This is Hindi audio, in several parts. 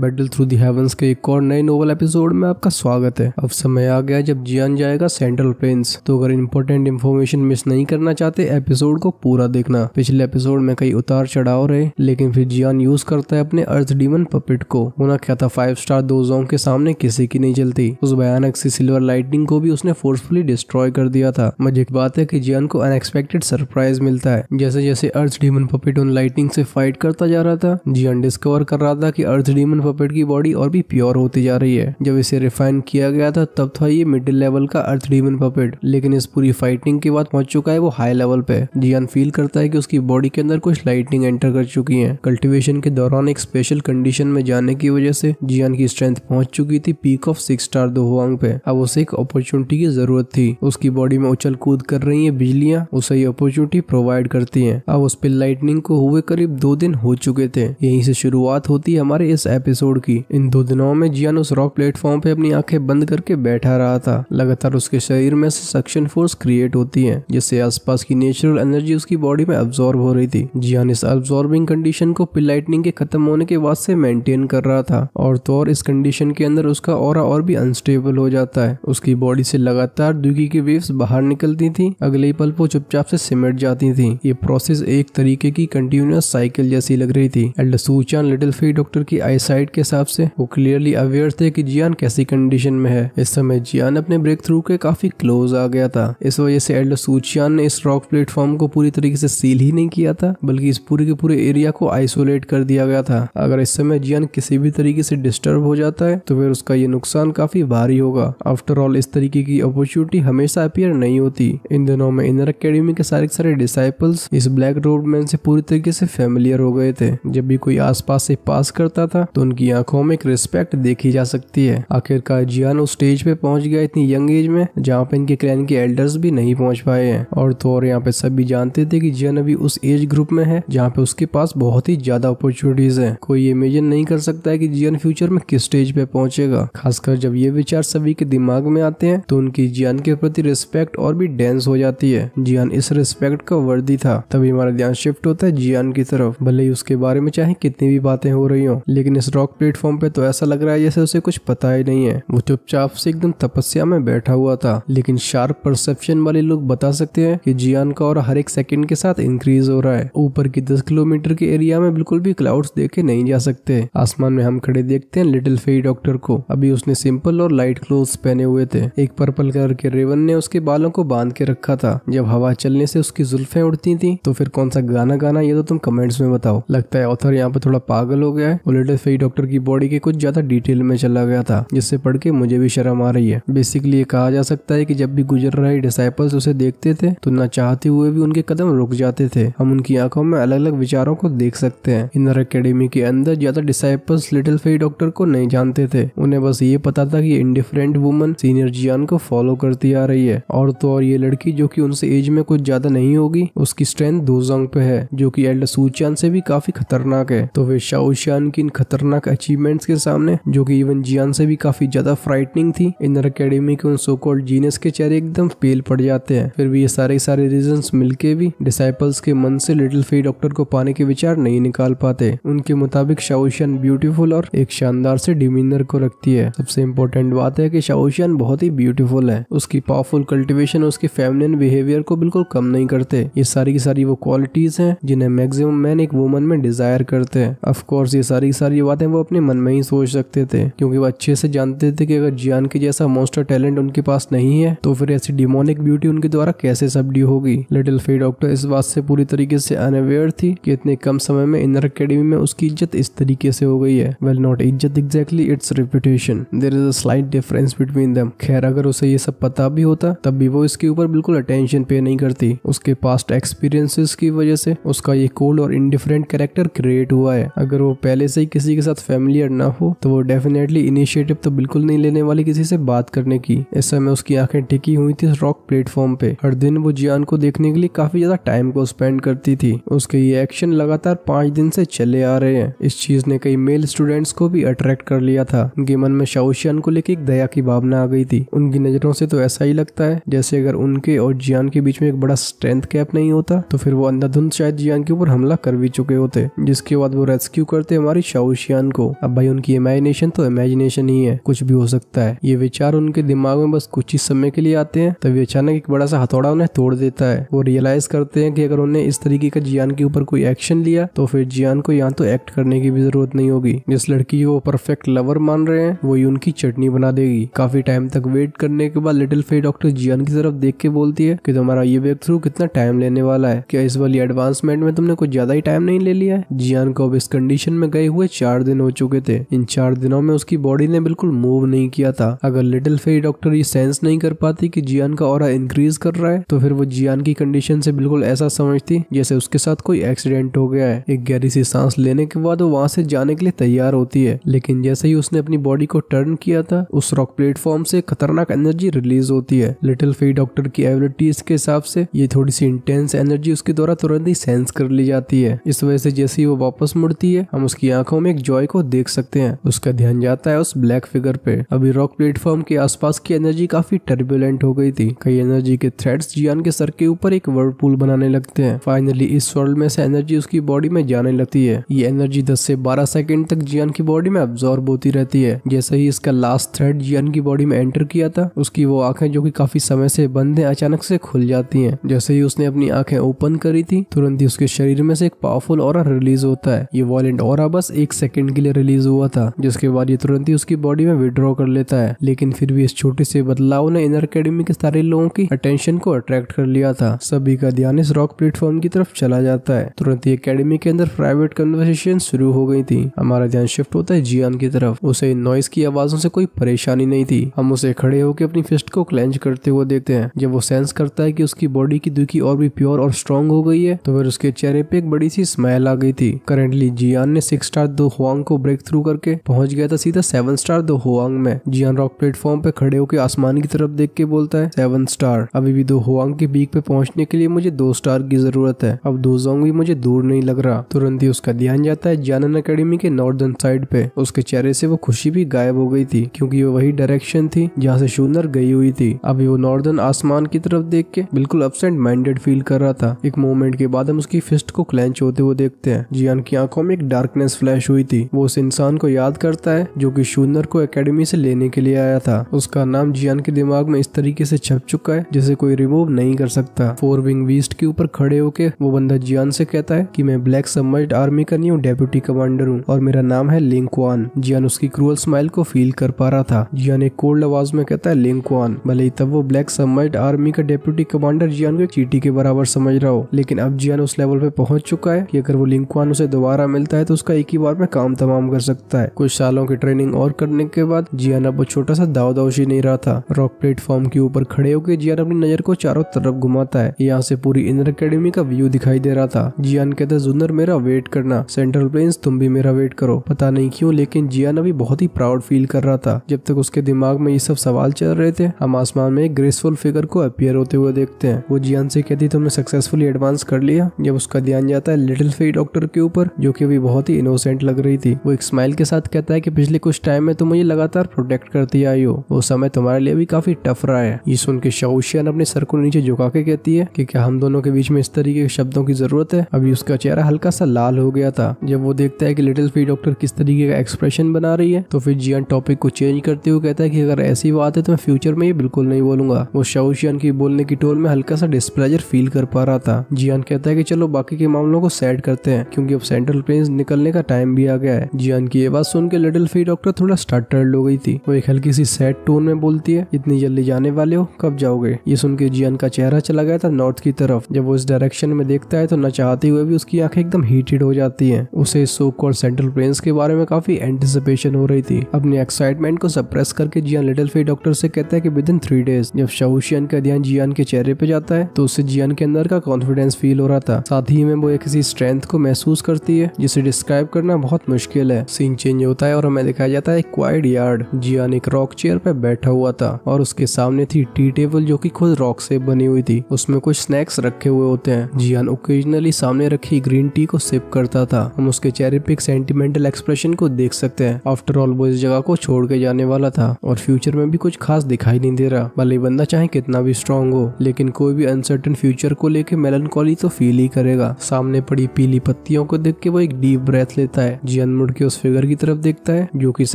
बैटल थ्रू दी हेवंस के एक और नए नोवल एपिसोड में आपका स्वागत है अब समय आ गया जब जियान जाएगा सेंट्रल प्लेन्स तो अगर इम्पोर्टेंट इन्फॉर्मेशन मिस नहीं करना चाहते एपिसोड को पूरा देखना पिछले एपिसोड में कई उतार चढ़ाव रहे लेकिन फिर जियान यूज करता है अपने अर्थ डीमन पपिट को होना क्या था फाइव स्टार दो जोंग के सामने किसी की नहीं चलती उस भयानक सी सिल्वर लाइटिंग को भी उसने फोर्सफुली डिस्ट्रॉय कर दिया था मजे की बात है की जियान को अनएक्सपेक्टेड सरप्राइज मिलता है जैसे जैसे अर्थ डीमन पपिट उन लाइटिंग से फाइट करता जा रहा था जियान डिस्कवर कर रहा था की अर्थ डीमन पपेट की बॉडी और भी प्योर होती जा रही है जब इसे रिफाइन किया गया था तब था ये मिडिल लेवल का अर्थ डीमन पपेट लेकिन इस पूरी फाइटिंग के बाद पहुंच चुका है वो हाई लेवल पे जियान फील करता है की उसकी बॉडी के अंदर कुछ लाइटनिंग एंटर कर चुकी है कल्टिवेशन के दौरान एक स्पेशल कंडीशन में जाने की वजह से जियान की स्ट्रेंथ पहुंच चुकी थी पीक ऑफ सिक्स स्टार दो पे अब उसे एक अपॉर्चुनिटी की जरूरत थी उसकी बॉडी में उछल कूद कर रही है बिजलियां उसे ये अपॉर्चुनिटी प्रोवाइड करती है अब उस पर लाइटनिंग को हुए करीब दो दिन हो चुके थे यही से शुरुआत होती है हमारे इस एपिसोड एपिसोड की इन दो दिनों में जियान उस रॉक प्लेटफॉर्म पे अपनी आंखें बंद करके बैठा रहा था लगातार उसके शरीर में से सक्शन फोर्स क्रिएट होती है जिससे आसपास की नेचुरल एनर्जी उसकी बॉडी में अब्जॉर्ब हो रही थी जियान इस अब्जॉर्बिंग कंडीशन को पिलाइटनिंग के खत्म होने के बाद से मेंटेन कर रहा था और तो और इस कंडीशन के अंदर उसका और और भी अनस्टेबल हो जाता है उसकी बॉडी से लगातार दुखी की वेव्स बाहर निकलती थी अगले पल वो चुपचाप से सिमट जाती थी ये प्रोसेस एक तरीके की कंटिन्यूस साइकिल जैसी लग रही थी एल्ड सूचान लिटिल फी डॉक्टर की आई गाइड के हिसाब से वो क्लियरली अवेयर थे कि जियान कैसी कंडीशन में है इस समय जियान अपने ब्रेक थ्रू के काफी क्लोज आ गया था इस वजह से एल्डो सूचियान ने इस रॉक प्लेटफॉर्म को पूरी तरीके से सील ही नहीं किया था बल्कि इस पूरे के पूरे एरिया को आइसोलेट कर दिया गया था अगर इस समय जियान किसी भी तरीके से डिस्टर्ब हो जाता है तो फिर उसका ये नुकसान काफी भारी होगा आफ्टर ऑल इस तरीके की अपॉर्चुनिटी हमेशा अपियर नहीं होती इन दिनों में इनर अकेडमी के सारे सारे डिसाइपल्स इस ब्लैक रोड मैन से पूरी तरीके से फेमिलियर हो गए थे जब भी कोई आसपास से पास करता था तो उन उनकी आंखों में एक रिस्पेक्ट देखी जा सकती है आखिरकार जियान उस स्टेज पे पहुंच गया इतनी यंग एज में जहाँ पे इनके क्लैन के एल्डर्स भी नहीं पहुंच पाए हैं और तो और यहाँ पे सभी जानते थे कि जियान अभी उस एज ग्रुप में है जहाँ पे उसके पास बहुत ही ज्यादा अपॉर्चुनिटीज है कोई इमेजिन नहीं कर सकता है की जियन फ्यूचर में किस स्टेज पे पहुंचेगा खासकर जब ये विचार सभी के दिमाग में आते हैं तो उनकी जियान के प्रति रिस्पेक्ट और भी डेंस हो जाती है जियान इस रिस्पेक्ट का वर्दी था तभी हमारा ध्यान शिफ्ट होता है जियान की तरफ भले ही उसके बारे में चाहे कितनी भी बातें हो रही हो लेकिन इस रॉक टॉक प्लेटफॉर्म पे तो ऐसा लग रहा है जैसे उसे कुछ पता ही नहीं है वो चुपचाप से एकदम तपस्या में बैठा हुआ था लेकिन शार्प परसेप्शन वाले लोग बता सकते हैं कि जियान का और हर एक सेकंड के साथ इंक्रीज हो रहा है ऊपर की दस किलोमीटर के एरिया में बिल्कुल भी क्लाउड्स देखे नहीं जा सकते आसमान में हम खड़े देखते हैं लिटिल फेई डॉक्टर को अभी उसने सिंपल और लाइट क्लोथ पहने हुए थे एक पर्पल कलर के रेवन ने उसके बालों को बांध के रखा था जब हवा चलने से उसकी जुल्फे उड़ती थी तो फिर कौन सा गाना गाना ये तो तुम कमेंट्स में बताओ लगता है ऑथर यहाँ पर थोड़ा पागल हो गया है और लिटिल फेई डॉक्टर डॉक्टर की बॉडी के कुछ ज्यादा डिटेल में चला गया था जिससे पढ़ के मुझे भी शर्म आ रही है बेसिकली ये कहा जा सकता है कि जब भी गुजर रहे डिसाइपल्स उसे देखते थे तो न चाहते हुए भी उनके कदम रुक जाते थे हम उनकी आंखों में अलग अलग विचारों को देख सकते हैं इनर अकेडमी के अंदर ज्यादा डिसाइपल्स लिटिल फेई डॉक्टर को नहीं जानते थे उन्हें बस ये पता था की इनडिफरेंट वुमन सीनियर जियान को फॉलो करती आ रही है और तो और ये लड़की जो कि उनसे एज में कुछ ज्यादा नहीं होगी उसकी स्ट्रेंथ दो जंग पे है जो कि एल्ड सूचान से भी काफी खतरनाक है तो वे शाह की इन खतरनाक लाख अचीवमेंट्स के सामने जो कि इवन जियान से भी काफी ज्यादा फ्राइटनिंग थी इनर अकेडमी के उन सो कॉल्ड जीनियस के चेहरे एकदम पेल पड़ जाते हैं फिर भी ये सारे सारे रीजन मिलके भी डिसाइपल्स के मन से लिटिल फी डॉक्टर को पाने के विचार नहीं निकाल पाते उनके मुताबिक शाओशियन ब्यूटीफुल और एक शानदार से डिमिनर को रखती है सबसे इम्पोर्टेंट बात है कि शाओशियन बहुत ही ब्यूटीफुल है उसकी पावरफुल कल्टिवेशन उसके फैमिली बिहेवियर को बिल्कुल कम नहीं करते ये सारी की सारी वो क्वालिटीज हैं जिन्हें मैक्सिमम मैन एक वुमन में डिजायर करते हैं ऑफ कोर्स ये सारी की सारी बातें थे वो अपने मन में ही सोच सकते थे क्योंकि वो अच्छे से जानते थे कि अगर जियान के जैसा मोस्टर टैलेंट उनके पास नहीं है तो फिर ऐसी डिमोनिक ब्यूटी उनके द्वारा कैसे सबड्यू होगी लिटिल फे डॉक्टर इस बात से पूरी तरीके से अनअवेयर थी कि इतने कम समय में इनर अकेडमी में उसकी इज्जत इस तरीके से हो गई है वेल नॉट इज्जत exactly it's reputation there is a difference between दम खैर अगर उसे ये सब पता भी होता तब भी वो इसके ऊपर बिल्कुल अटेंशन पे नहीं करती उसके पास्ट एक्सपीरियंसेस की वजह से उसका ये कोल्ड और इनडिफरेंट कैरेक्टर क्रिएट हुआ है अगर वो पहले से ही किसी के साथ साथ फैमिलियर ना हो तो वो डेफिनेटली इनिशिएटिव तो बिल्कुल नहीं लेने वाली किसी से बात करने की इस समय उसकी आंखें टिकी हुई थी रॉक प्लेटफॉर्म पे हर दिन वो जियान को देखने के लिए काफी ज्यादा टाइम को स्पेंड करती थी उसके ये एक्शन लगातार पांच दिन से चले आ रहे हैं इस चीज ने कई मेल स्टूडेंट्स को भी अट्रैक्ट कर लिया था उनके मन में शाओशियान को लेकर एक दया की भावना आ गई थी उनकी नजरों से तो ऐसा ही लगता है जैसे अगर उनके और जियान के बीच में एक बड़ा स्ट्रेंथ कैप नहीं होता तो फिर वो अंधाधुंध शायद जियान के ऊपर हमला कर भी चुके होते जिसके बाद वो रेस्क्यू करते हमारी शाओशियान इंसान को अब भाई उनकी इमेजिनेशन तो इमेजिनेशन ही है कुछ भी हो सकता है ये विचार उनके दिमाग में बस कुछ ही समय के लिए आते हैं तभी अचानक एक बड़ा सा हथौड़ा उन्हें तोड़ देता है वो रियलाइज करते हैं कि अगर उन्हें इस तरीके का जियान के ऊपर कोई एक्शन लिया तो फिर जियान को यहाँ तो एक्ट करने की भी जरूरत नहीं होगी जिस लड़की को परफेक्ट लवर मान रहे हैं वही उनकी चटनी बना देगी काफी टाइम तक वेट करने के बाद लिटिल फे डॉक्टर जियान की तरफ देख के बोलती है कि तुम्हारा ये वेब थ्रू कितना टाइम लेने वाला है क्या इस वाली एडवांसमेंट में तुमने कुछ ज्यादा ही टाइम नहीं ले लिया है जियान को अब इस कंडीशन में गए हुए चार दिन दिन हो चुके थे इन चार दिनों में उसकी बॉडी ने बिल्कुल मूव नहीं किया था अगर लिटिल फेरी डॉक्टर ये सेंस नहीं कर पाती कि जियान का और इंक्रीज कर रहा है तो फिर वो जियान की कंडीशन से बिल्कुल ऐसा समझती जैसे उसके साथ कोई एक्सीडेंट हो गया है एक गहरी सी सांस लेने के बाद वो वहां से जाने के लिए तैयार होती है लेकिन जैसे ही उसने अपनी बॉडी को टर्न किया था उस रॉक प्लेटफॉर्म से खतरनाक एनर्जी रिलीज होती है लिटिल फेरी डॉक्टर की एबिलिटीज के हिसाब से ये थोड़ी सी इंटेंस एनर्जी उसके द्वारा तुरंत ही सेंस कर ली जाती है इस वजह से जैसे ही वो वापस मुड़ती है हम उसकी आंखों में एक जॉय बॉय को देख सकते हैं उसका ध्यान जाता है उस ब्लैक फिगर पे अभी रॉक प्लेटफॉर्म के आसपास की एनर्जी काफी टर्बुलेंट हो गई थी कई एनर्जी के थ्रेड्स जियान के सर के ऊपर एक वर्लपूल बनाने लगते हैं फाइनली इस वर्ल्ड में से एनर्जी उसकी बॉडी में जाने लगती है ये एनर्जी दस से बारह सेकेंड तक जियान की बॉडी में अब्जॉर्ब होती रहती है जैसे ही इसका लास्ट थ्रेड जियान की बॉडी में एंटर किया था उसकी वो आंखें जो की काफी समय से बंद है अचानक से खुल जाती है जैसे ही उसने अपनी आंखें ओपन करी थी तुरंत ही उसके शरीर में से एक पावरफुल और रिलीज होता है ये वॉलेंट और बस एक सेकेंड के लिए रिलीज हुआ था जिसके बाद ये तुरंत ही उसकी बॉडी में विड्रॉ कर लेता है लेकिन फिर भी इस छोटे से बदलाव ने इनर अकेडमी के सारे लोगों की अटेंशन को अट्रैक्ट कर लिया था सभी का ध्यान इस रॉक प्लेटफॉर्म की तरफ चला जाता है तुरंत ही अकेडमी के अंदर प्राइवेट कन्वर्सेशन शुरू हो गई थी हमारा ध्यान शिफ्ट होता है जियान की तरफ उसे नॉइस की आवाजों से कोई परेशानी नहीं थी हम उसे खड़े होकर अपनी फिस्ट को क्लेंज करते हुए देखते हैं जब वो सेंस करता है कि उसकी बॉडी की दुखी और भी प्योर और स्ट्रांग हो गई है तो फिर उसके चेहरे पे एक बड़ी सी स्माइल आ गई थी करेंटली जियान ने सिक्स स्टार दो हुआंग को ब्रेक थ्रू करके पहुंच गया था सीधा सेवन स्टार दो होवांग में जियान रॉक प्लेटफॉर्म पे खड़े होकर आसमान की तरफ देख के बोलता है सेवन स्टार अभी भी दो होवांग के बीक पे पहुंचने के लिए मुझे दो स्टार की जरूरत है अब दो जोंग भी मुझे दूर नहीं लग रहा तुरंत ही उसका ध्यान जाता है जानन अकेडमी के नॉर्दर्न साइड पे उसके चेहरे से वो खुशी भी गायब हो गई थी क्योंकि वो वही डायरेक्शन थी जहाँ से शूनर गई हुई थी अभी वो नॉर्दर्न आसमान की तरफ देख के बिल्कुल अपसेंट माइंडेड फील कर रहा था एक मोमेंट के बाद हम उसकी फिस्ट को क्लैंच होते हुए देखते हैं जियान की आंखों में एक डार्कनेस फ्लैश हुई थी वो उस इंसान को याद करता है जो कि शूनर को एकेडमी से लेने के लिए आया था उसका नाम जियान के दिमाग में इस तरीके से छप चुका है जिसे कोई रिमूव नहीं कर सकता फोर विंग वीस्ट के ऊपर खड़े होके वो बंदा जियान से कहता है की मैं ब्लैक सबमर्ज आर्मी का नहीं हूँ डेप्यूटी कमांडर हूँ और मेरा नाम है लिंकवान जियान उसकी क्रूअल स्माइल को फील कर पा रहा था जियान एक कोल्ड आवाज में कहता है लिंकवान भले ही तब वो ब्लैक सबमर्ज आर्मी का डेप्यूटी कमांडर जियान को एक चीटी के बराबर समझ रहा हो लेकिन अब जियान उस लेवल पे पहुंच चुका है कि अगर वो लिंकवान उसे दोबारा मिलता है तो उसका एक ही बार में काम तमाम कर सकता है कुछ सालों की ट्रेनिंग और करने के बाद जियान अब छोटा सा दाव दावशी नहीं रहा था रॉक प्लेटफॉर्म के ऊपर खड़े होकर जियान अपनी नजर को चारों तरफ घुमाता है यहाँ से पूरी इंद्र अकेडमी का व्यू दिखाई दे रहा था जियान कहता जुन्नर मेरा वेट करना सेंट्रल प्लेन्स तुम भी मेरा वेट करो पता नहीं क्यों लेकिन जियान अभी बहुत ही प्राउड फील कर रहा था जब तक उसके दिमाग में ये सब सवाल चल रहे थे हम आसमान में एक ग्रेसफुल फिगर को अपियर होते हुए देखते हैं वो जियान से कहती तुमने सक्सेसफुली एडवांस कर लिया जब उसका ध्यान जाता है लिटिल फी डॉक्टर के ऊपर जो कि अभी बहुत ही इनोसेंट लग रही थी थी वो एक स्माइल के साथ कहता है कि पिछले कुछ टाइम में तुम तो मुझे लगातार प्रोटेक्ट करती आई हो वो समय तुम्हारे लिए भी काफी टफ रहा है ये सुन के शाउशियन अपने सर को नीचे झुका के कहती है की क्या हम दोनों के बीच में इस तरीके के शब्दों की जरूरत है अभी उसका चेहरा हल्का सा लाल हो गया था जब वो देखता है की लिटिल फी डॉक्टर किस तरीके का एक्सप्रेशन बना रही है तो फिर जियन टॉपिक को चेंज करते हुए कहता है की अगर ऐसी बात है तो मैं फ्यूचर में ये बिल्कुल नहीं बोलूंगा वो शाउशियन की बोलने की टोल में हल्का सा डिस्प्लेजर फील कर पा रहा था जियान कहता है कि चलो बाकी के मामलों को सेट करते हैं क्योंकि अब सेंट्रल प्लेन निकलने का टाइम भी आ गया है जियान की ये बात सुन के लिटिल फी डॉक्टर थोड़ा स्टार्टर्ड हो गई थी वो एक हल्की सी सैड टोन में बोलती है इतनी जल्दी जाने वाले हो कब जाओगे ये सुन के जियान का चेहरा चला गया था नॉर्थ की तरफ जब वो इस डायरेक्शन में देखता है तो न चाहते हुए भी उसकी आंखें एकदम हीटेड हो जाती है उसे सोक और सेंट्रल प्लेन्स के बारे में काफी एंटिसिपेशन हो रही थी अपने एक्साइटमेंट को सप्रेस करके जियान लिटिल फी डॉक्टर से कहता है की विद इन थ्री डेज जब शाहूशियन का ध्यान जियान के चेहरे पे जाता है तो उससे जियान के अंदर का कॉन्फिडेंस फील हो रहा था साथ ही में वो एक किसी स्ट्रेंथ को महसूस करती है जिसे डिस्क्राइब करना बहुत मुश्किल मुश्किल है सीन चेंज होता है और हमें दिखाया जाता है क्वाइड यार्ड जियान एक रॉक चेयर पे बैठा हुआ था और उसके सामने थी टी टेबल जो की खुद रॉक से बनी हुई थी उसमें कुछ स्नैक्स रखे हुए होते हैं जियान ओकेजनली सामने रखी ग्रीन टी को सिप करता था हम उसके चेहरे पे एक सेंटिमेंटल एक्सप्रेशन को देख सकते हैं आफ्टर ऑल वो इस जगह को छोड़ के जाने वाला था और फ्यूचर में भी कुछ खास दिखाई नहीं दे रहा भले बंदा चाहे कितना भी स्ट्रांग हो लेकिन कोई भी अनसर्टन फ्यूचर को लेके मेलन तो फील ही करेगा सामने पड़ी पीली पत्तियों को देख के वो एक डीप ब्रेथ लेता है जियन मुड़ के उस फिगर की तरफ देखता है जो कि इस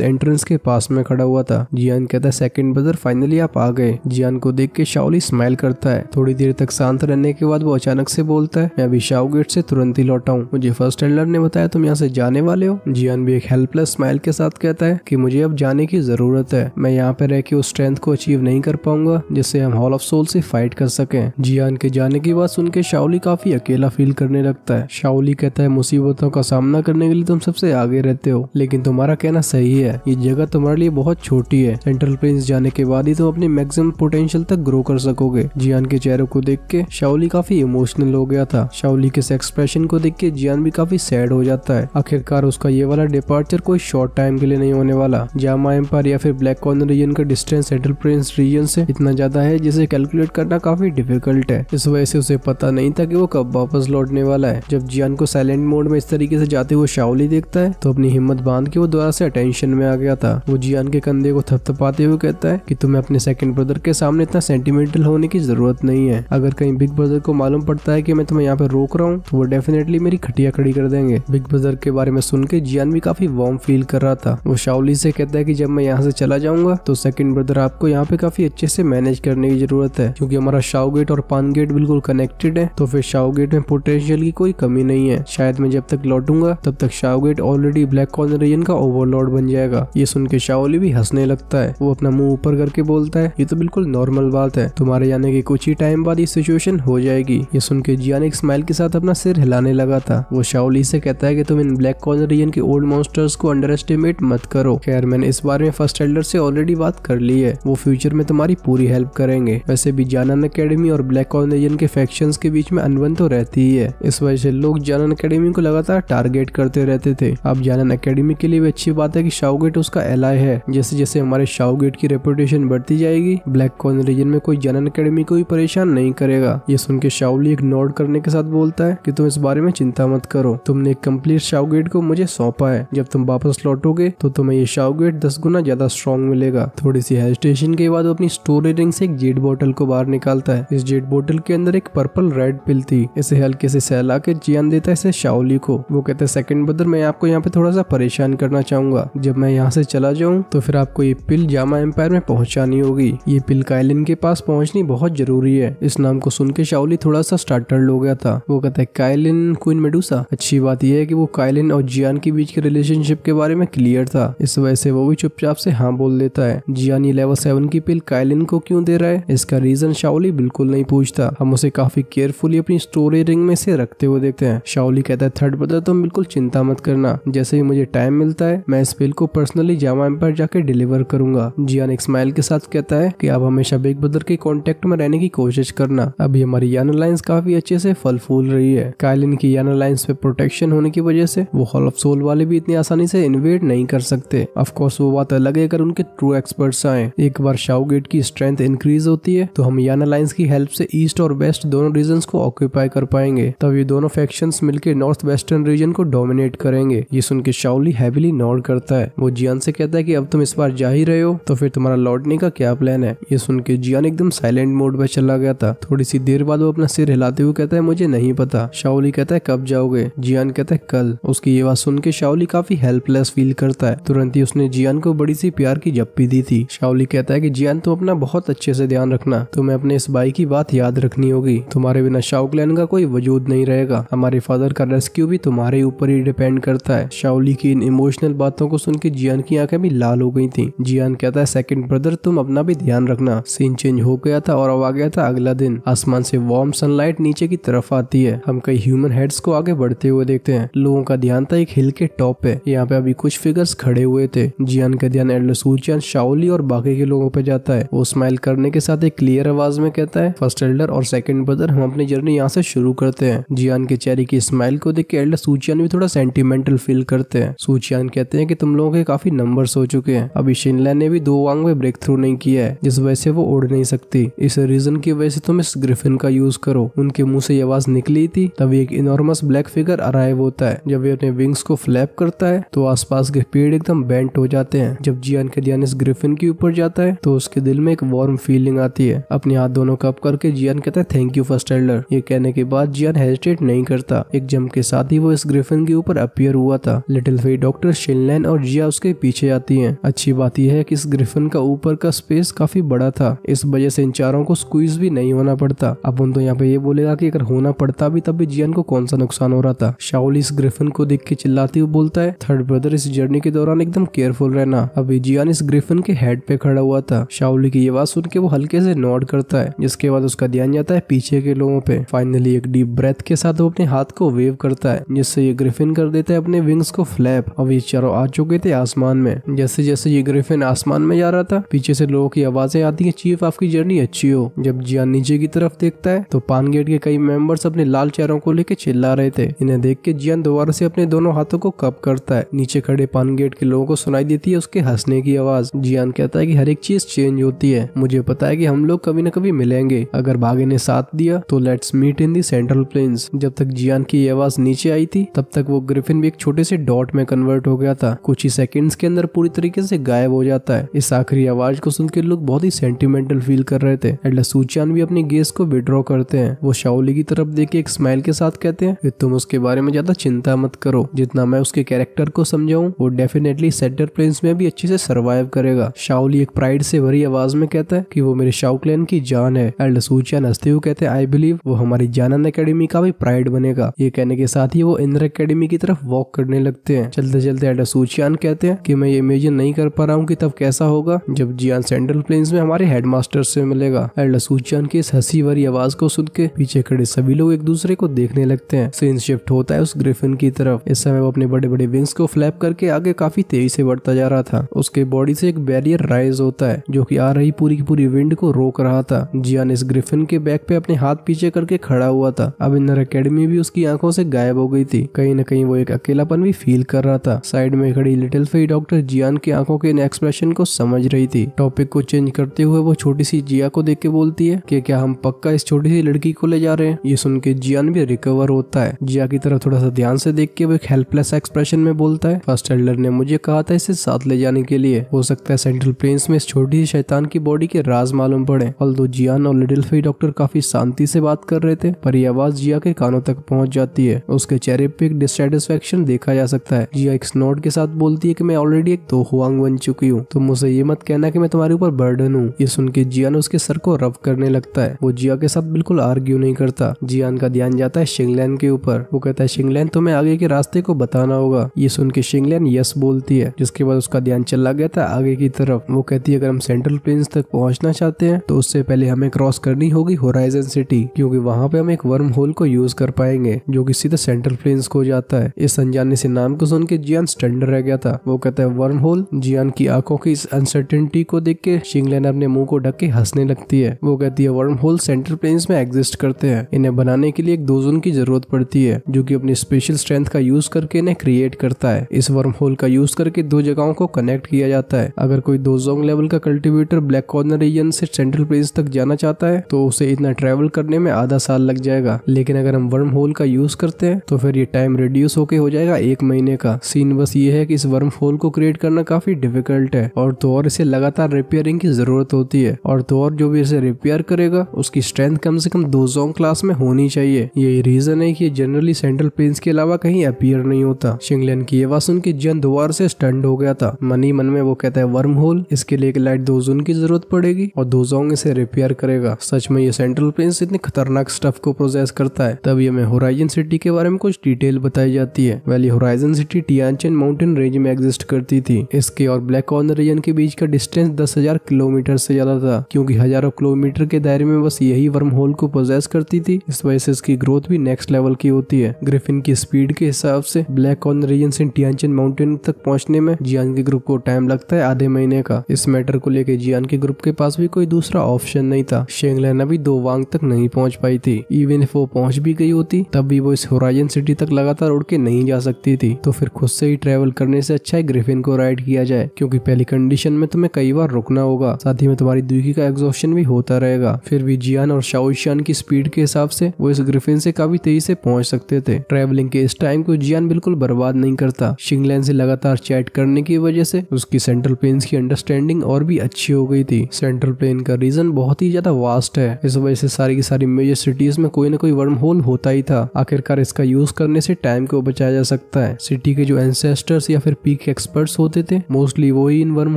एंट्रेंस के पास में खड़ा हुआ था जियान कहता है सेकंड ब्रदर फाइनली आप आ गए जियान को देख के शाओली स्माइल करता है थोड़ी देर तक शांत रहने के बाद वो अचानक से बोलता है मैं अभी शाओ गेट से तुरंत ही लौटा हूँ मुझे फर्स्ट हैंडलर ने बताया तुम यहाँ से जाने वाले हो जियान भी एक हेल्पलेस स्माइल के साथ कहता है की मुझे अब जाने की जरूरत है मैं यहाँ पे रह के उस स्ट्रेंथ को अचीव नहीं कर पाऊंगा जिससे हम हॉल ऑफ सोल से फाइट कर सके जियान के जाने की बात सुन के शाओली काफी अकेला फील करने लगता है शाओली कहता है मुसीबतों का सामना करने के लिए तुम सबसे आगे आगे रहते हो लेकिन तुम्हारा कहना सही है ये जगह तुम्हारे लिए बहुत छोटी है सेंट्रल प्रिंस जाने के बाद ही तुम अपने मैक्सिमम पोटेंशियल तक ग्रो कर सकोगे जियान के चेहरे को देख के शाओली काफी इमोशनल हो गया था शाओली के एक्सप्रेशन को देख के जियान भी काफी सैड हो जाता है आखिरकार उसका ये वाला डिपार्चर कोई शॉर्ट टाइम के लिए नहीं होने वाला जामा एम्पायर या फिर ब्लैक कॉर्नर रीजन का डिस्टेंस सेंट्रल प्रिंस रीजन से इतना ज्यादा है जिसे कैलकुलेट करना काफी डिफिकल्ट है इस वजह से उसे पता नहीं था कि वो कब वापस लौटने वाला है जब जियान को साइलेंट मोड में इस तरीके से जाते हुए शाओली देखता है तो अपनी हिम्मत बांध के वो दोबारा से अटेंशन में आ गया था वो जियान के कंधे को थपथपाते हुए कहता है कि तुम्हें अपने सेकंड ब्रदर के सामने इतना सेंटिमेंटल होने की जरूरत नहीं है अगर कहीं बिग ब्रदर को मालूम पड़ता है कि मैं तुम्हें यहाँ पे रोक रहा हूँ तो वो डेफिनेटली मेरी खटिया खड़ी कर देंगे बिग ब्रदर के बारे में सुन के जियान भी काफी वार्म फील कर रहा था वो शाउली से कहता है की जब मैं यहाँ से चला जाऊंगा तो सेकंड ब्रदर आपको यहाँ पे काफी अच्छे से मैनेज करने की जरूरत है क्योंकि हमारा शाव गेट और पान गेट बिल्कुल कनेक्टेड है तो फिर शाव गेट में पोटेंशियल की कोई कमी नहीं है शायद मैं जब तक लौटूंगा तब तक Shao gate already already black corner का ओवरलॉर्ड बन जाएगा ये सुन के शाओली भी हंसने लगता है वो अपना मुंह ऊपर करके बोलता है ये तो बिल्कुल नॉर्मल बात है तुम्हारे जाने के कुछ ही टाइम बाद ये सिचुएशन हो जाएगी ये सुन के जियान एक स्माइल के साथ अपना सिर हिलाने लगा था वो शाओली से कहता है कि तुम इन ब्लैक कॉर्नर के ओल्ड मॉन्स्टर्स को अंडर एस्टिमेट मत करो खैर मैंने इस बारे में फर्स्ट एल्डर से ऑलरेडी बात कर ली है वो फ्यूचर में तुम्हारी पूरी हेल्प करेंगे वैसे भी जानन अकेडमी और ब्लैक कॉर्नर के फैक्शन के बीच में अनबन तो रहती ही है इस वजह से लोग जानन अकेडमी को लगातार टारगेट करते रहते थे अब ज्ञानन अकेडमी के लिए भी अच्छी बात है कि शाहगेट उसका एलाय है जैसे जैसे हमारे शाहगेट की रेपुटेशन बढ़ती जाएगी ब्लैक कॉर्न रीजन में कोई ज्ञानन अकेडमी को भी परेशान नहीं करेगा ये सुन के शाहली एक नोट करने के साथ बोलता है की तुम इस बारे में चिंता मत करो तुमने कम्प्लीट शाहगेट को मुझे सौंपा है जब तुम वापस लौटोगे तो तुम्हें ये शाहगेट दस गुना ज्यादा स्ट्रॉन्ग मिलेगा थोड़ी सी हेजिटेशन के बाद वो अपनी स्टोरेज रिंग से एक जेट बोतल को बाहर निकालता है इस जेट बोतल के अंदर एक पर्पल रेड पिल थी इसे हल्के से सहला के जियान देता है इसे शाओली को वो कहते हैं सेकंड बदर मैं आपको यहाँ यहाँ पे थोड़ा सा परेशान करना चाहूंगा जब मैं यहाँ से चला जाऊँ तो फिर आपको ये पिल जामा एम्पायर में पहुँचानी होगी ये पिल कायलिन के पास पहुँचनी बहुत जरूरी है इस नाम को सुन के शाओली थोड़ा सा स्टार्टर्ड हो गया था वो कहता है कायलिन क्वीन मेडूसा अच्छी बात यह है की वो कायलिन और जियान के बीच के रिलेशनशिप के बारे में क्लियर था इस वजह से वो भी चुपचाप से हाँ बोल देता है जियान ये लेवल सेवन की पिल कायलिन को क्यों दे रहा है इसका रीजन शाओली बिल्कुल नहीं पूछता हम उसे काफी केयरफुली अपनी स्टोरी रिंग में से रखते हुए देखते हैं शाओली कहता है थर्ड ब्रदर तुम तो बिल्कुल चिंता मत करना जैसे ही मुझे टाइम मिलता है मैं इस बिल को पर्सनली जामा एम्पायर जाके डिलीवर करूंगा जियान एक स्माइल के साथ कहता है कि आप हमेशा बिग ब्रदर के कॉन्टेक्ट में रहने की कोशिश करना अभी हमारी यान अलायंस काफी अच्छे से फल फूल रही है कायलिन की यान अलायंस पे प्रोटेक्शन होने की वजह से वो हॉल ऑफ सोल वाले भी इतनी आसानी से इन्वेट नहीं कर सकते ऑफकोर्स वो बात अलग है अगर उनके ट्रू एक्सपर्ट्स आए एक बार शाओ गेट की स्ट्रेंथ इंक्रीज होती है तो हम यान अलायंस की हेल्प से ईस्ट और वेस्ट दोनों रीजन को ऑक्यूपाई कर पाएंगे तब ये दोनों फैक्शन मिलकर नॉर्थ वेस्टर्न रीजन को डोमिनेट करेंगे ये ये सुन के शाओली हैविली नोड करता है वो जियान से कहता है कि अब तुम इस बार जा ही रहे हो तो फिर तुम्हारा लौटने का क्या प्लान है ये सुन के जियान एकदम साइलेंट मोड पर चला गया था थोड़ी सी देर बाद वो अपना सिर हिलाते हुए कहता है मुझे नहीं पता शाओली कहता है कब जाओगे जियान कहता है कल उसकी ये बात सुन के शाओली काफी हेल्पलेस फील करता है तुरंत ही उसने जियान को बड़ी सी प्यार की जप्पी दी थी शाओली कहता है की जियान तुम अपना बहुत अच्छे से ध्यान रखना तुम्हें अपने इस भाई की बात याद रखनी होगी तुम्हारे बिना शाओक्लैन का कोई वजूद नहीं रहेगा हमारे फादर का रेस्क्यू भी तुम्हारे ऊपर ही डिपेंड करता है शाओली की इन इमोशनल बातों को सुन के जियान की आंखें भी लाल हो गई थी जियान कहता है सेकंड ब्रदर तुम अपना भी ध्यान रखना सीन चेंज हो गया था और अब आ गया था अगला दिन आसमान से वार्म सनलाइट नीचे की तरफ आती है हम कई ह्यूमन हेड्स को आगे बढ़ते हुए देखते हैं लोगों का ध्यान था एक हिल के टॉप पे यहाँ पे अभी कुछ फिगर्स खड़े हुए थे जियान का ध्यान एल्डर शाओली और बाकी के लोगों पे जाता है वो स्माइल करने के साथ एक क्लियर आवाज में कहता है फर्स्ट एल्डर और सेकंड ब्रदर हम अपनी जर्नी यहाँ से शुरू करते हैं जियान के चेहरे की स्माइल को देख के एल्डर सूचियान भी थोड़ा सेंटिमेंटल फील फील करते हैं सूचियान कहते हैं कि तुम लोगों के काफी नंबर हो चुके हैं अभी शिनला ने भी दो वांग में ब्रेक थ्रू नहीं किया है जिस वजह से वो उड़ नहीं सकती इस रीजन की वजह से तुम इस ग्रिफिन का यूज करो उनके मुंह से आवाज निकली थी तभी एक इनॉर्मस ब्लैक फिगर अराइव होता है जब ये अपने विंग्स को फ्लैप करता है तो आसपास के पेड़ एकदम बेंट हो जाते हैं जब जियान के ध्यान इस ग्रिफिन के ऊपर जाता है तो उसके दिल में एक वार्म फीलिंग आती है अपने हाथ दोनों कप करके जियान कहता है थैंक यू फर्स्ट एल्डर ये कहने के बाद जियान हेजिटेट नहीं करता एक जम के साथ ही वो इस ग्रिफिन के ऊपर अपियर हुआ था सकता लिटिल फेई डॉक्टर शिलनैन और जिया उसके पीछे आती है अच्छी बात यह है कि इस ग्रिफिन का ऊपर का स्पेस काफी बड़ा था इस वजह से इन चारों को स्क्वीज भी नहीं होना पड़ता अब उन तो यहाँ पे ये बोलेगा की अगर होना पड़ता भी तब भी जियन को कौन सा नुकसान हो रहा था शाउल इस ग्रिफिन को देख के चिल्लाती हुई बोलता है थर्ड ब्रदर इस जर्नी के दौरान एकदम केयरफुल रहना अभी जियान इस ग्रिफिन के हेड पे खड़ा हुआ था शाउली की ये बात सुन के वो हल्के से नॉड करता है जिसके बाद उसका ध्यान जाता है पीछे के लोगों पे फाइनली एक डीप ब्रेथ के साथ वो अपने हाथ को वेव करता है जिससे ये ग्रिफिन कर देता है अपने विंग विंग्स को फ्लैप अब ये चारों आ चुके थे आसमान में जैसे जैसे ये ग्रिफिन आसमान में जा रहा था पीछे से लोगों की आवाजें आती है चीफ आपकी जर्नी अच्छी हो जब जिया नीचे की तरफ देखता है तो पान गेट के कई मेंबर्स अपने लाल चेहरों को लेकर चिल्ला रहे थे इन्हें देख के जियान दोबारा से अपने दोनों हाथों को कप करता है नीचे खड़े पान गेट के लोगों को सुनाई देती है उसके हंसने की आवाज जियान कहता है की हर एक चीज चेंज होती है मुझे पता है की हम लोग कभी न कभी मिलेंगे अगर भागे ने साथ दिया तो let's meet in the central plains जब तक जियान की आवाज नीचे आई थी तब तक वो ग्रिफिन भी एक छोटे से डॉट में कन्वर्ट हो गया था कुछ ही सेकंड्स के अंदर पूरी तरीके से गायब हो जाता है इस आखिरी आवाज को सुन के लोग बहुत ही सेंटिमेंटल फील कर रहे थे एंड लसूचान भी अपने गेस को विड्रॉ करते हैं वो शाओली की तरफ देख के एक स्माइल के साथ कहते हैं तुम उसके बारे में ज्यादा चिंता मत करो जितना मैं उसके कैरेक्टर को समझाऊं वो डेफिनेटली सेंटर प्लेन्स में भी अच्छे से सर्वाइव करेगा शाओली एक प्राइड से भरी आवाज में कहता है की वो मेरे शाओक्लैन की जान है एंड लसूचान हंसते हुए कहते हैं आई बिलीव वो हमारी जानन अकेडमी का भी प्राइड बनेगा ये कहने के साथ ही वो इंद्र अकेडमी की तरफ वॉक करने बढ़ने लगते हैं चलते चलते एडासूचियान कहते हैं कि मैं ये इमेजिन नहीं कर पा रहा हूँ कि तब कैसा होगा जब जियान सेंट्रल प्लेन्स में हमारे हेडमास्टर से मिलेगा एडासूचियान की इस हंसी भरी आवाज को सुन के पीछे खड़े सभी लोग एक दूसरे को देखने लगते हैं सीन शिफ्ट होता है उस ग्रिफिन की तरफ इस समय वो अपने बड़े बड़े विंग्स को फ्लैप करके आगे काफी तेजी से बढ़ता जा रहा था उसके बॉडी से एक बैरियर राइज होता है जो की आ रही पूरी की पूरी विंड को रोक रहा था जियान इस ग्रिफिन के बैक पे अपने हाथ पीछे करके खड़ा हुआ था अब इंदर अकेडमी भी उसकी आंखों से गायब हो गई थी कहीं न कहीं वो एक अकेलापन जियान भी फील कर रहा था साइड में खड़ी लिटिल फे डॉक्टर जियान की आंखों के इन एक्सप्रेशन को समझ रही थी टॉपिक को चेंज करते हुए वो छोटी सी जिया को देख के बोलती है कि क्या हम पक्का इस छोटी सी लड़की को ले जा रहे हैं ये सुन के जियान भी रिकवर होता है जिया की तरफ थोड़ा सा ध्यान से देख के वो एक हेल्पलेस एक्सप्रेशन में बोलता है फर्स्ट एल्डर ने मुझे कहा था इसे साथ ले जाने के लिए हो सकता है सेंट्रल प्लेन्स में इस छोटी सी शैतान की बॉडी के राज मालूम पड़े और दो जियान और लिटिल फे डॉक्टर काफी शांति से बात कर रहे थे पर यह आवाज जिया के कानों तक पहुंच जाती है उसके चेहरे पे एक डिससेटिस्फेक्शन देखा देखा जा सकता है जिया एक स्नोट के साथ बोलती है कि मैं ऑलरेडी एक तोहुआंग बन चुकी हूँ तुम तो मुझसे ये मत कहना कि मैं तुम्हारे ऊपर बर्डन हूँ ये सुन के जिया ने उसके सर को रब करने लगता है वो जिया के साथ बिल्कुल आर्ग्यू नहीं करता जियान का ध्यान जाता है शिंगलैन के ऊपर वो कहता है शिंगलैन तुम्हें आगे के रास्ते को बताना होगा ये सुन के शिंगलैन यस बोलती है जिसके बाद उसका ध्यान चला गया था आगे की तरफ वो कहती है अगर हम सेंट्रल प्लेन्स तक पहुंचना चाहते हैं तो उससे पहले हमें क्रॉस करनी होगी होराइजन सिटी क्योंकि वहां पे हम एक वर्म होल को यूज कर पाएंगे जो कि सीधा सेंट्रल प्लेन्स को जाता है इस अनजाने ऐसे नाम को सुन के जियान स्टंड रह गया था वो कहता है वर्म होल जियान की आंखों की इस अनसर्टेनिटी को देख के शिंगलैन अपने मुंह को ढक के हंसने लगती है वो कहती है वर्म होल सेंटर प्लेन्स में एग्जिस्ट करते हैं इन्हें बनाने के लिए एक दो जोन की जरूरत पड़ती है जो की अपनी स्पेशल स्ट्रेंथ का यूज करके इन्हें क्रिएट करता है इस वर्म होल का यूज करके दो जगहों को कनेक्ट किया जाता है अगर कोई दो दोजोंग लेवल का कल्टिवेटर ब्लैक कॉर्नर रीजन से सेंट्रल प्लेन्स तक जाना चाहता है तो उसे इतना ट्रेवल करने में आधा साल लग जाएगा लेकिन अगर हम वर्म होल का यूज करते हैं तो फिर ये टाइम रिड्यूस होके हो जाएगा एक महीने का सीन बस ये है कि इस वर्म होल को क्रिएट करना काफी डिफिकल्ट है और तो और इसे लगातार रिपेयरिंग की जरूरत होती है और तो और जो भी इसे रिपेयर करेगा उसकी स्ट्रेंथ कम से कम दो जोंग क्लास में होनी चाहिए यही रीजन है कि ये जनरली सेंट्रल प्लेन्स के अलावा कहीं अपियर नहीं होता शिंगलन की आवाज सुन के जन दोबार से स्टंट हो गया था मनी मन में वो कहता है वर्म होल इसके लिए एक लाइट दो जोन की जरूरत पड़ेगी और दो दोजोंग इसे रिपेयर करेगा सच में ये सेंट्रल प्लेन्स इतने खतरनाक स्टफ को प्रोसेस करता है तब ये हमें होराइजन सिटी के बारे में कुछ डिटेल बताई जाती है valley horizon city Tianchan mountain range में एग्जिस्ट करती थी इसके और ब्लैक कॉर्नर रीजन के बीच का डिस्टेंस दस हजार किलोमीटर से ज्यादा था क्योंकि हजारों किलोमीटर के दायरे में बस यही वर्म होल को प्रोजेस करती थी इस वजह से इसकी ग्रोथ भी नेक्स्ट लेवल की होती है ग्रिफिन की स्पीड के हिसाब से ब्लैक कॉर्नर रीजन से टियांचन माउंटेन तक पहुंचने में जियान के ग्रुप को टाइम लगता है आधे महीने का इस मैटर को लेकर जियान के ग्रुप के पास भी कोई दूसरा ऑप्शन नहीं था शेंगलैना भी दो वांग तक नहीं पहुंच पाई थी इवन इफ वो पहुंच भी गई होती तब भी वो इस होराइजन सिटी तक लगातार उड़ के नहीं जा सकती होती थी तो फिर खुद से ही ट्रेवल करने से अच्छा है ग्रिफिन को राइड किया जाए क्योंकि पहली कंडीशन में तुम्हें कई बार रुकना होगा साथ ही में तुम्हारी दुखी का एग्जॉशन भी होता रहेगा फिर भी जियान और शाहन की स्पीड के हिसाब से वो इस ग्रिफिन से काफी तेजी से पहुंच सकते थे ट्रेवलिंग के इस टाइम को जियान बिल्कुल बर्बाद नहीं करता शिंगलैंड से लगातार चैट करने की वजह से उसकी सेंट्रल प्लेन की अंडरस्टैंडिंग और भी अच्छी हो गई थी सेंट्रल प्लेन का रीजन बहुत ही ज्यादा वास्ट है इस वजह से सारी की सारी मेजर सिटीज में कोई ना कोई वर्म होल होता ही था आखिरकार इसका यूज करने से टाइम को बचाया जा सकता सकता है सिटी के जो एंसेस्टर्स या फिर पीक एक्सपर्ट्स होते थे मोस्टली वो ही इन वर्म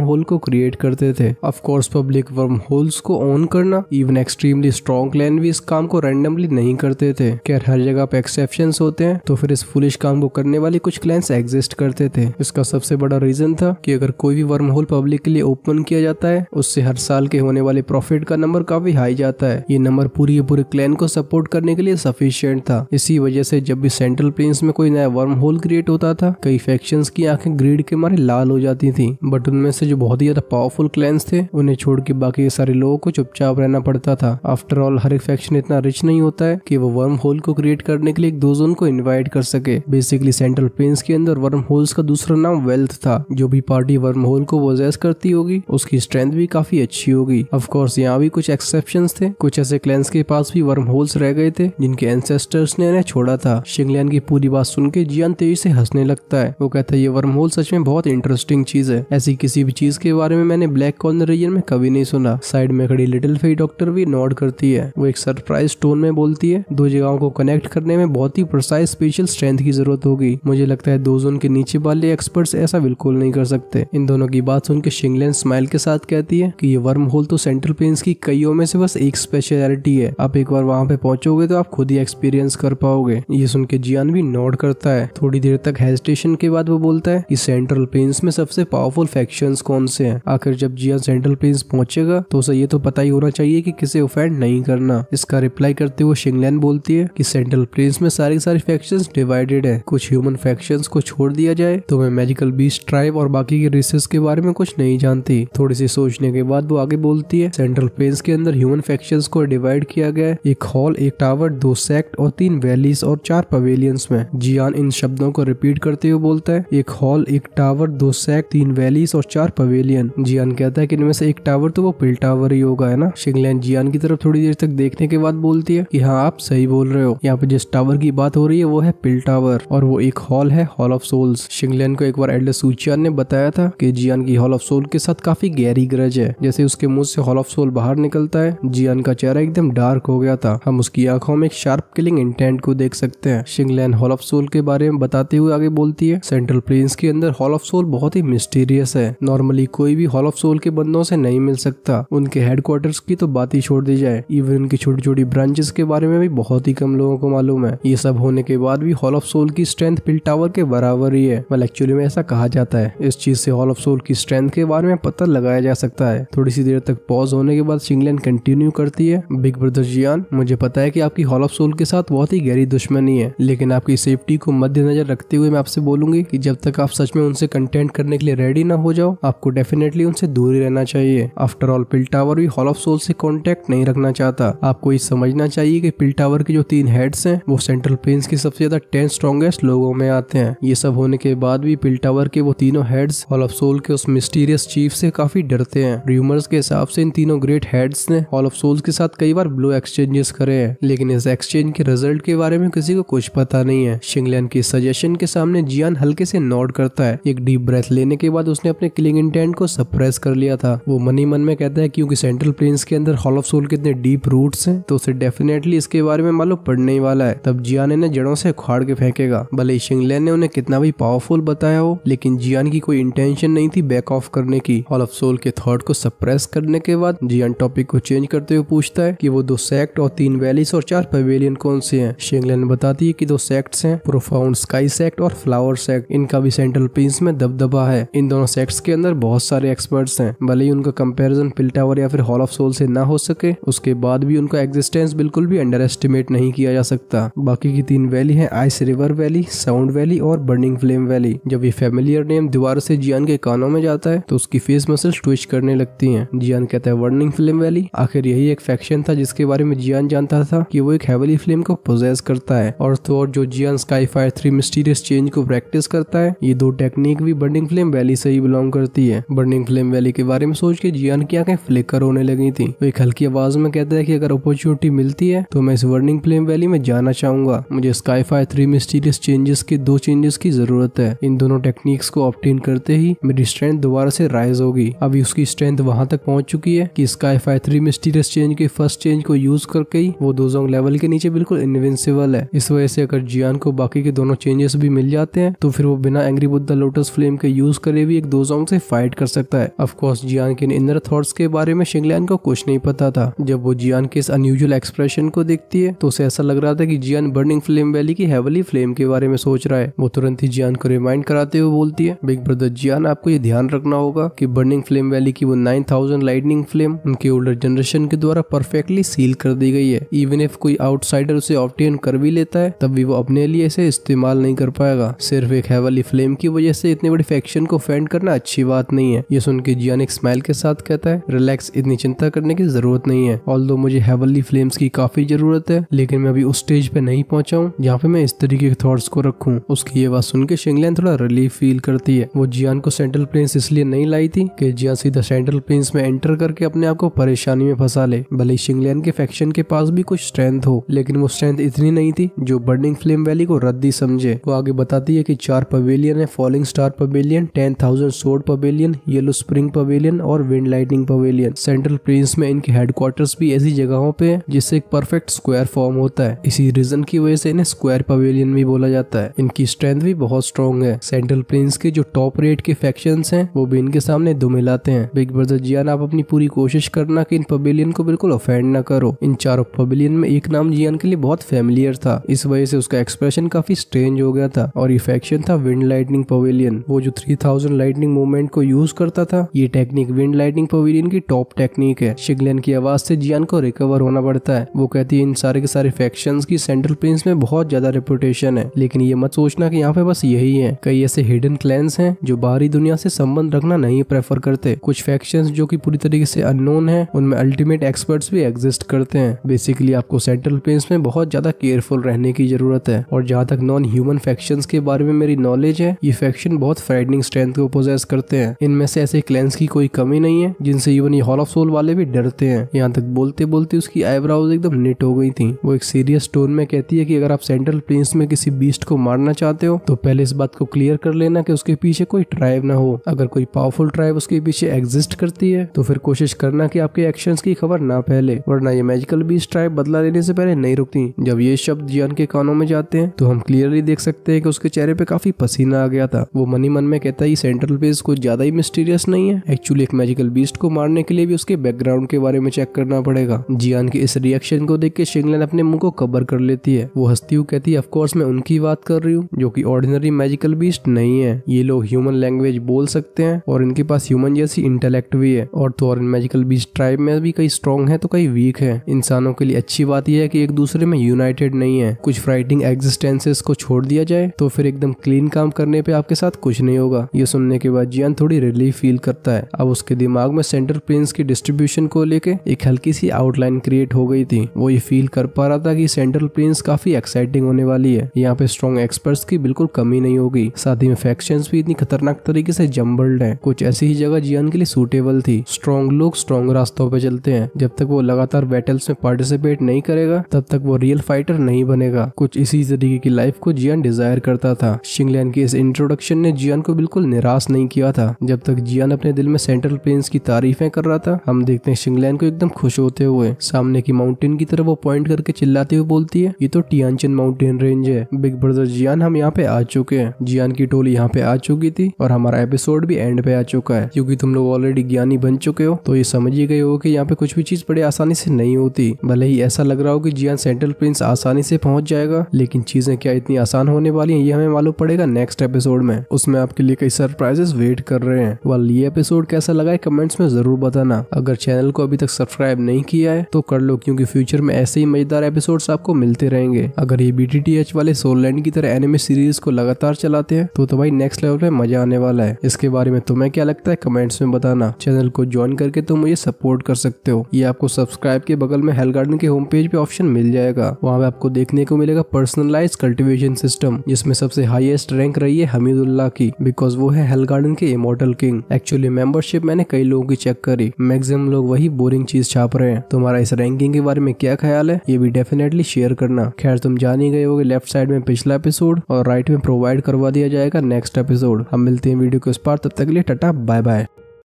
होल को क्रिएट करते थे ऑफकोर्स पब्लिक वर्म होल्स को ऑन करना इवन एक्सट्रीमली स्ट्रॉन्ग क्लैन भी इस काम को रेंडमली नहीं करते थे खैर हर जगह पे एक्सेप्शन होते हैं तो फिर इस फुलिश काम को करने वाले कुछ क्लैंस एग्जिस्ट करते थे इसका सबसे बड़ा रीजन था कि अगर कोई भी वर्म होल पब्लिक के लिए ओपन किया जाता है उससे हर साल के होने वाले प्रॉफिट का नंबर काफी हाई जाता है ये नंबर पूरी पूरे क्लैन को सपोर्ट करने के लिए सफिशियंट था इसी वजह से जब भी सेंट्रल प्लेन्स में कोई नया वर्म होल क्रिएट क्रिएट होता था कई फैक्शंस की आंखें ग्रीड के मारे लाल हो जाती थी बट उनमें से जो बहुत ही ज्यादा पावरफुल क्लैंस थे उन्हें छोड़ के बाकी सारे लोगों को चुपचाप रहना पड़ता था आफ्टर ऑल हर एक फैक्शन इतना रिच नहीं होता है कि वो वर्म होल को क्रिएट करने के लिए एक दो जोन को इन्वाइट कर सके बेसिकली सेंट्रल प्लेन्स के अंदर वर्म होल्स का दूसरा नाम वेल्थ था जो भी पार्टी वर्म होल को वोजेस करती होगी उसकी स्ट्रेंथ भी काफी अच्छी होगी ऑफकोर्स यहाँ भी कुछ एक्सेप्शन थे कुछ ऐसे क्लैंस के पास भी वर्म होल्स रह गए थे जिनके एंसेस्टर्स ने इन्हें छोड़ा था शिंगलैन की पूरी बात सुन के जियन तेज तेजी से हंसने लगता है वो कहता है ये वर्म होल सच में बहुत इंटरेस्टिंग चीज है ऐसी किसी भी चीज के बारे में मैंने ब्लैक कॉर्नर रीजन में कभी नहीं सुना साइड में खड़ी लिटिल फे डॉक्टर भी नॉड करती है वो एक सरप्राइज टोन में बोलती है दो जगहों को कनेक्ट करने में बहुत ही प्रसाइज स्पेशल स्ट्रेंथ की जरूरत होगी मुझे लगता है दो जोन के नीचे वाले एक्सपर्ट्स ऐसा बिल्कुल नहीं कर सकते इन दोनों की बात सुनकर शिंगलैंड स्माइल के साथ कहती है कि ये वर्म होल तो सेंट्रल प्लेन्स की कईयों में से बस एक स्पेशलिटी है आप एक बार वहाँ पे पहुंचोगे तो आप खुद ही एक्सपीरियंस कर पाओगे ये सुन के जियान भी नोट करता है थोड़ी देर तक हेजिटेशन के बाद वो बोलता है कि सेंट्रल प्लेन्स में सबसे पावरफुल फैक्शंस कौन से हैं आखिर जब जिया सेंट्रल प्लेन्स पहुंचेगा तो उसे ये तो पता ही होना चाहिए कि किसे ऑफेंड नहीं करना इसका रिप्लाई करते हुए शिंगलैन बोलती है कि सेंट्रल प्लेन्स में सारे सारे फैक्शन डिवाइडेड है कुछ ह्यूमन फैक्शन को छोड़ दिया जाए तो मैं मेजिकल बीस ट्राइब और बाकी के रेसेस के बारे में कुछ नहीं जानती थोड़ी सी सोचने के बाद वो आगे बोलती है सेंट्रल प्लेन्स के अंदर ह्यूमन फैक्शन को डिवाइड किया गया एक हॉल एक टावर दो सेक्ट और तीन वैलीज और चार पवेलियंस में जियान इन शब्दों को रिपीट करते हुए बोलता है एक हॉल एक टावर दो सैक तीन वैलीस और चार पवेलियन जियान कहता है कि इनमें से एक टावर तो वो पिल टावर ही होगा है ना शिंगलैंड जियान की तरफ थोड़ी देर तक देखने के बाद बोलती है कि हाँ आप सही बोल रहे हो यहाँ पे जिस टावर की बात हो रही है वो है पिल टावर और वो एक हॉल है हॉल ऑफ सोल्स शिंगलैंड को एक बार एडल सूचियान ने बताया था कि जियान की हॉल ऑफ सोल के साथ काफी गहरी ग्रज है जैसे उसके मुंह से हॉल ऑफ सोल बाहर निकलता है जियान का चेहरा एकदम डार्क हो गया था हम उसकी आंखों में एक शार्प किलिंग इंटेंट को देख सकते हैं शिंगलैंड हॉल ऑफ सोल के बारे में बता बताते हुए आगे बोलती है सेंट्रल प्लेन्स के अंदर हॉल ऑफ सोल बहुत ही मिस्टीरियस है नॉर्मली कोई भी हॉल ऑफ सोल के बंदों से नहीं मिल सकता उनके हेडक्वार्टर्स की तो बात ही छोड़ दी जाए इवन उनकी छोटी छोटी ब्रांचेस के बारे में भी बहुत ही कम लोगों को मालूम है ये सब होने के बाद भी हॉल ऑफ सोल की स्ट्रेंथ पिल टावर के बराबर ही है वेल एक्चुअली में ऐसा कहा जाता है इस चीज से हॉल ऑफ सोल की स्ट्रेंथ के बारे में पता लगाया जा सकता है थोड़ी सी देर तक पॉज होने के बाद सिंगलैंड कंटिन्यू करती है बिग ब्रदर जियान मुझे पता है की आपकी हॉल ऑफ सोल के साथ बहुत ही गहरी दुश्मनी है लेकिन आपकी सेफ्टी को मद्देनजर रखते हुए मैं आपसे बोलूंगी कि जब तक आप सच में उनसे कंटेंट करने के लिए रेडी ना हो जाओ आपको डेफिनेटली उनसे दूर ही रहना चाहिए आफ्टर ऑल पिल टावर भी हॉल ऑफ सोल से कॉन्टेक्ट नहीं रखना चाहता आपको ये समझना चाहिए कि पिल टावर के जो तीन हेड्स हैं वो सेंट्रल प्लेन्स के सबसे ज्यादा टेन स्ट्रॉन्गेस्ट लोगों में आते हैं ये सब होने के बाद भी पिल टावर के वो तीनों हेड्स हॉल ऑफ सोल के उस मिस्टीरियस चीफ से काफी डरते हैं र्यूमर्स के हिसाब से इन तीनों ग्रेट हेड्स ने हॉल ऑफ सोल्स के साथ कई बार ब्लू एक्सचेंजेस करे हैं लेकिन इस एक्सचेंज के रिजल्ट के बारे में किसी को कुछ पता नहीं है शिंगलैंड की सजेशन क्वेश्चन के सामने जियान हल्के से नॉड करता है एक डीप ब्रेथ लेने के बाद उसने अपने किलिंग इंटेंट को सप्रेस कर लिया था वो मनी मन में कहता है क्योंकि सेंट्रल प्लेन्स के अंदर हॉल ऑफ सोल के इतने डीप रूट है तो उसे डेफिनेटली इसके बारे में मालूम पड़ने ही वाला है तब जियान इन्हें जड़ों से उखाड़ के फेंकेगा भले शिंगलैन ने उन्हें कितना भी पावरफुल बताया हो लेकिन जियान की कोई इंटेंशन नहीं थी बैक ऑफ करने की हॉल ऑफ सोल के थॉट को सप्रेस करने के बाद जियान टॉपिक को चेंज करते हुए पूछता है कि वो दो सेक्ट और तीन वैलीस और चार पवेलियन कौन से हैं शिंगलैन बताती है कि दो सेक्ट्स हैं प्रोफाउंड स्काई सेक्ट और फ्लावर सेक्ट इनका भी सेंट्रल प्रिंस में दबदबा है इन दोनों सेक्ट्स के अंदर बहुत सारे एक्सपर्ट्स हैं भले ही उनका कंपैरिजन पिल्टावर या फिर हॉल ऑफ सोल से ना हो सके उसके बाद भी उनका एग्जिस्टेंस बिल्कुल भी अंडर एस्टिमेट नहीं किया जा सकता बाकी की तीन वैली है ice river valley sound valley और बर्निंग फ्लेम वैली जब ये फेमिलियर नेम दोबारा से जियान के कानों में जाता है तो उसकी फेस मसल ट्विच करने लगती है जियान कहता है बर्निंग फ्लेम वैली आखिर यही एक फैक्शन था जिसके बारे में जियान जानता था कि वो एक हैवली फ्लेम को प्रोजेस करता है और तो और जो Jian sky fire three mysterious change को प्रैक्टिस करता है ये दो टेक्निक भी बर्निंग फ्लेम वैली से ही बिलोंग करती है बर्निंग फ्लेम वैली के बारे में सोच के जियान की आंखें फ्लिकर होने लगी थी वो एक हल्की आवाज में कहता है की अगर अपॉर्चुनिटी मिलती है तो मैं इस बर्निंग फ्लेम वैली में जाना चाहूंगा मुझे फायर थ्री में सीरियस चेंजेस के दो चेंजेस की जरूरत है इन दोनों टेक्निक्स को ऑप्टेन करते ही मेरी स्ट्रेंथ दोबारा से राइज होगी अभी उसकी स्ट्रेंथ वहां तक पहुंच चुकी है कि फायर थ्री मिस्टीरियस चेंज के फर्स्ट चेंज को यूज करके ही वो दो लेवल के नीचे बिल्कुल इनविंसिबल है इस वजह से अगर जियान को बाकी के दोनों चेंजेस जीनियस भी मिल जाते हैं तो फिर वो बिना angry Buddha the lotus flame के यूज करे भी एक दो जोंग से फाइट कर सकता है अफकोर्स जियान के इनर थॉट्स के बारे में शिंगलैन को कुछ नहीं पता था जब वो जियान के इस अनयूजल एक्सप्रेशन को देखती है तो उसे ऐसा लग रहा था कि जियान बर्निंग फ्लेम वैली की हैवली फ्लेम के बारे में सोच रहा है वो तुरंत ही जियान को रिमाइंड कराते हुए बोलती है बिग ब्रदर जियान आपको ये ध्यान रखना होगा की बर्निंग फ्लेम वैली की वो नाइन थाउजेंड लाइटनिंग फ्लेम उनके ओल्डर जनरेशन के द्वारा परफेक्टली सील कर दी गई है इवन इफ कोई आउटसाइडर उसे ऑप्टेन कर भी लेता है तब भी वो अपने लिए इसे इस्तेमाल नहीं नहीं कर पाएगा सिर्फ एक हैवली फ्लेम की वजह से इतने बड़े फैक्शन को फेंड करना अच्छी बात नहीं है ये सुन के जियान एक स्माइल के साथ कहता है रिलैक्स इतनी चिंता करने की जरूरत नहीं है ऑल मुझे हैवली फ्लेम्स की काफी जरूरत है लेकिन मैं अभी उस स्टेज पे नहीं पहुंचा हूँ जहाँ पे मैं इस तरीके के थॉट्स को रखू उसकी ये बात सुन के शिंगलैन थोड़ा रिलीफ फील करती है वो जियान को सेंट्रल प्लेन्स इसलिए नहीं लाई थी कि जियान सीधा सेंट्रल प्लेन्स में एंटर करके अपने आप को परेशानी में फंसा ले भले शिंगलैन के फैक्शन के पास भी कुछ स्ट्रेंथ हो लेकिन वो स्ट्रेंथ इतनी नहीं थी जो बर्निंग फ्लेम वैली को रद्दी समझे वो आगे बताती है कि चार पवेलियन है falling star pavilion ten thousand sword pavilion yellow spring pavilion और wind lightning pavilion central prince में इनके हेडक्वार्टर्स भी ऐसी जगहों पे है जिससे एक परफेक्ट स्क्वायर फॉर्म होता है इसी रीजन की वजह से इन्हें स्क्वायर पवेलियन भी बोला जाता है इनकी स्ट्रेंथ भी बहुत स्ट्रॉन्ग है सेंट्रल प्रिंस के जो टॉप रेट के फैक्शन है वो भी इनके सामने दुमिलाते हैं बिग ब्रदर जियान आप अपनी पूरी कोशिश करना की इन पवेलियन को बिल्कुल अफेंड न करो इन चारों पवेलियन में एक नाम जियान के लिए बहुत फेमिलियर था इस वजह से उसका एक्सप्रेशन काफी स्ट्रेंज हो गया था और ये फैक्शन था विंड लाइटनिंग पवेलियन वो जो 3000 लाइटनिंग मूवमेंट को यूज करता था ये टेक्निक विंड लाइटनिंग पवेलियन की टॉप टेक्निक है शिगलेन की आवाज से जियान को रिकवर होना पड़ता है वो कहती है इन सारे के सारे फैक्शन की सेंट्रल प्रिंस में बहुत ज्यादा रेपुटेशन है लेकिन ये मत सोचना की यहाँ पे बस यही है कई ऐसे हिडन क्लैंस है जो बाहरी दुनिया से संबंध रखना नहीं प्रेफर करते कुछ फैक्शन जो की पूरी तरीके से अननोन है उनमें अल्टीमेट एक्सपर्ट्स भी एग्जिस्ट करते हैं बेसिकली आपको सेंट्रल प्रिंस में बहुत ज्यादा केयरफुल रहने की जरूरत है और जहाँ तक नॉन ह्यूमन इन्फेक्शन के बारे में मेरी नॉलेज है ये इन्फेक्शन बहुत फ्राइडनिंग स्ट्रेंथ को प्रोजेस करते हैं इनमें से ऐसे क्लेंस की कोई कमी नहीं है जिनसे इवन ये हॉल ऑफ सोल वाले भी डरते हैं यहाँ तक बोलते बोलते उसकी आईब्राउज एकदम निट हो गई थी वो एक सीरियस टोन में कहती है कि अगर आप सेंट्रल प्लेन्स में किसी बीस्ट को मारना चाहते हो तो पहले इस बात को क्लियर कर लेना की उसके पीछे कोई ट्राइब ना हो अगर कोई पावरफुल ट्राइब उसके पीछे एग्जिस्ट करती है तो फिर कोशिश करना की आपके एक्शन की खबर ना फैले वरना ये मैजिकल बीस्ट ट्राइब बदला लेने से पहले नहीं रुकती जब ये शब्द जियान के कानों में जाते हैं तो हम क्लियरली देख सकते सकते हैं कि उसके चेहरे पे काफी पसीना आ गया था वो मनी मन में कहता है सेंट्रल बेस कुछ ज्यादा ही मिस्टीरियस नहीं है एक्चुअली एक मैजिकल बीस्ट को मारने के लिए भी उसके बैकग्राउंड के बारे में चेक करना पड़ेगा जियान के इस रिएक्शन को देख के शिंगलन अपने मुंह को कबर कर लेती है वो हस्ती हुई कहती है ऑफकोर्स मैं उनकी बात कर रही हूँ जो की ऑर्डिनरी मैजिकल बीस्ट नहीं है ये लोग ह्यूमन लैंग्वेज बोल सकते हैं और इनके पास ह्यूमन जैसी इंटेलेक्ट भी है और तो और मैजिकल बीस्ट ट्राइब में भी कई स्ट्रॉन्ग है तो कई वीक है इंसानों के लिए अच्छी बात यह है कि एक दूसरे में यूनाइटेड नहीं है कुछ फ्राइटिंग एग्जिस्टेंसेस को छोड़ दिया किया जाए तो फिर एकदम क्लीन काम करने पे आपके साथ कुछ नहीं होगा ये सुनने के बाद जियान थोड़ी रिलीफ फील करता है अब उसके दिमाग में सेंटर प्लेन्स की डिस्ट्रीब्यूशन को लेके एक हल्की सी आउटलाइन क्रिएट हो गई थी वो ये फील कर पा रहा था की सेंट्रल प्लेन्स काफी एक्साइटिंग होने वाली है यहाँ पे स्ट्रॉन्ग एक्सपर्ट्स की बिल्कुल कमी नहीं होगी साथ ही फैक्शन भी इतनी खतरनाक तरीके से जम्बल्ड है कुछ ऐसी ही जगह जियान के लिए सूटेबल थी स्ट्रॉन्ग लोग स्ट्रॉन्ग रास्तों पर चलते हैं जब तक वो लगातार बैटल्स में पार्टिसिपेट नहीं करेगा तब तक वो रियल फाइटर नहीं बनेगा कुछ इसी तरीके की लाइफ को जियान जाहिर करता था शिंगलैन के इस इंट्रोडक्शन ने जियान को बिल्कुल निराश नहीं किया था जब तक जियान अपने दिल में सेंट्रल प्लेन्स की तारीफें कर रहा था हम देखते हैं शिंगलैन को एकदम खुश होते हुए सामने की माउंटेन की तरफ वो पॉइंट करके चिल्लाते हुए बोलती है ये तो टियानचन माउंटेन रेंज है बिग ब्रदर जियान हम यहाँ पे आ चुके हैं जियान की टोली यहाँ पे आ चुकी थी और हमारा एपिसोड भी एंड पे आ चुका है क्योंकि तुम लोग ऑलरेडी ज्ञानी बन चुके हो तो ये समझ ही गए हो कि यहाँ पे कुछ भी चीज बड़े आसानी से नहीं होती भले ही ऐसा लग रहा हो कि जियान सेंट्रल प्रिंस आसानी से पहुंच जाएगा लेकिन चीजें क्या इतनी आसान होने वाली है ये हमें मालूम पड़ेगा नेक्स्ट एपिसोड में उसमें आपके लिए कई सरप्राइजेस वेट कर रहे हैं वाल ये एपिसोड कैसा लगा है कमेंट्स में जरूर बताना अगर चैनल को अभी तक सब्सक्राइब नहीं किया है तो कर लो क्योंकि फ्यूचर में ऐसे ही मजेदार एपिसोड्स आपको मिलते रहेंगे अगर ये बीटीटीएच वाले सोललैंड की तरह एनिमे सीरीज को लगातार चलाते हैं तो तो भाई नेक्स्ट लेवल पे मजा आने वाला है इसके बारे में तुम्हें क्या लगता है कमेंट्स में बताना चैनल को ज्वाइन करके तुम मुझे सपोर्ट कर सकते हो ये आपको सब्सक्राइब के बगल में हेल गार्डन के होम पेज पे ऑप्शन मिल जाएगा वहाँ पे आपको देखने को मिलेगा पर्सनलाइज कल्टिवेशन सिस्टम सिस्टम जिसमें सबसे हाईएस्ट रैंक रही है हमीदुल्ला की बिकॉज वो है हेल गार्डन के इमोटल किंग एक्चुअली मेंबरशिप मैंने कई लोगों की चेक करी मैक्सिमम लोग वही बोरिंग चीज छाप रहे हैं तुम्हारा इस रैंकिंग के बारे में क्या ख्याल है ये भी डेफिनेटली शेयर करना खैर तुम जान ही गए होगे लेफ्ट साइड में पिछला एपिसोड और राइट में प्रोवाइड करवा दिया जाएगा नेक्स्ट एपिसोड हम मिलते हैं वीडियो को इस बार तब तक के लिए टाटा बाय बाय